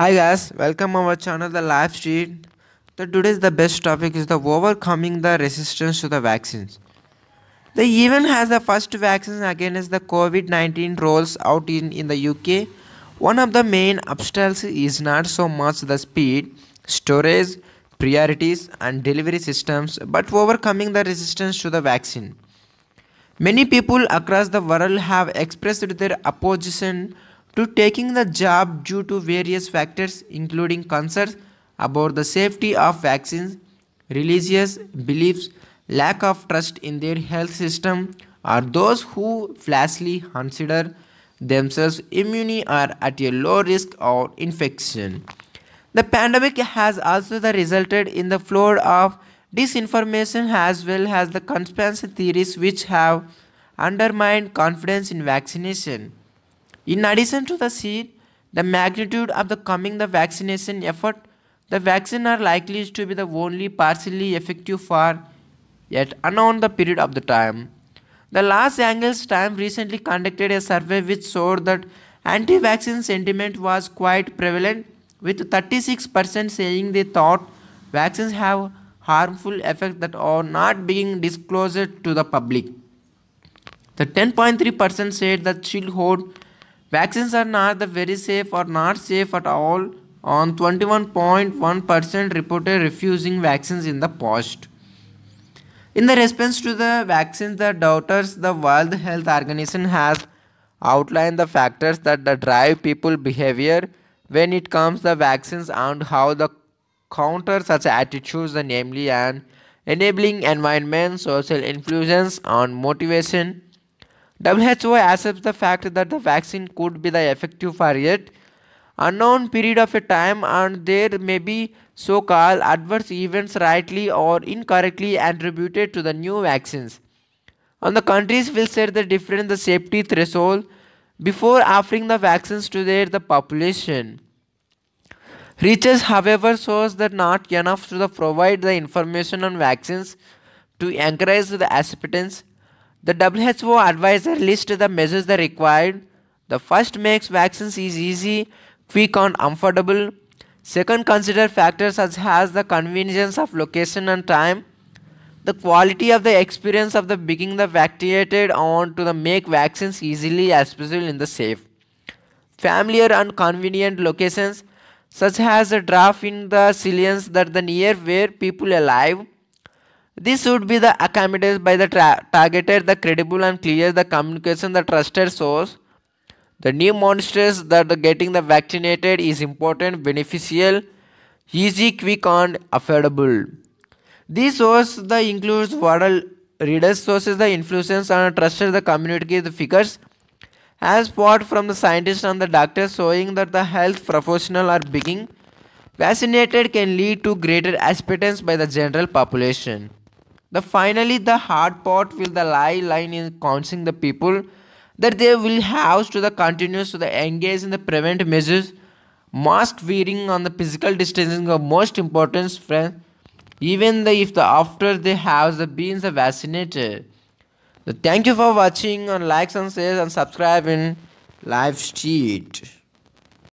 Hi guys, welcome our channel The Live stream. The today's the best topic is the overcoming the resistance to the vaccines. The event has the first vaccine against the COVID-19 rolls out in, in the UK. One of the main obstacles is not so much the speed, storage, priorities and delivery systems but overcoming the resistance to the vaccine. Many people across the world have expressed their opposition to taking the job due to various factors including concerns about the safety of vaccines, religious beliefs, lack of trust in their health system or those who falsely consider themselves immune or at a low risk of infection. The pandemic has also resulted in the flood of disinformation as well as the conspiracy theories which have undermined confidence in vaccination. In addition to the seed, the magnitude of the coming the vaccination effort, the vaccine are likely to be the only partially effective for yet unknown the period of the time. The Los Angeles Times recently conducted a survey which showed that anti-vaccine sentiment was quite prevalent with 36% saying they thought vaccines have harmful effects that are not being disclosed to the public. The 10.3% said that childhood Vaccines are not the very safe or not safe at all on 21.1% reported refusing vaccines in the past. In the response to the vaccines, the doubters, the World Health Organization has outlined the factors that drive people behavior when it comes to vaccines and how the counter such attitudes, namely an enabling environment, social influence, and motivation. WHO accepts the fact that the vaccine could be the effective for yet unknown period of a time and there may be so-called adverse events rightly or incorrectly attributed to the new vaccines. And the countries will set the different the safety threshold before offering the vaccines to their the population. Research, however, shows that not enough to the provide the information on vaccines to encourage the acceptance the WHO advisor lists the measures that are required. The first makes vaccines is easy, quick and affordable. Second, consider factors such as the convenience of location and time. The quality of the experience of the being the vaccinated on to the make vaccines easily as possible in the safe. Familiar and convenient locations such as the draft in the silence that the near where people alive this would be the accommodated by the targeted, the credible and clear, the communication, the trusted source. The new monsters that the getting the vaccinated is important, beneficial, easy, quick and affordable. This source the includes viral readers sources the influence and trusted the community the figures as part from the scientists and the doctors showing that the health professional are being vaccinated can lead to greater acceptance by the general population. The finally the hard part will the lie line in counseling the people that they will have to the continuous to the engage in the prevent measures. Mask wearing on the physical distancing of most importance, friend. Even the, if the after they have the been the vaccinated. So thank you for watching and likes and shares and subscribing live street.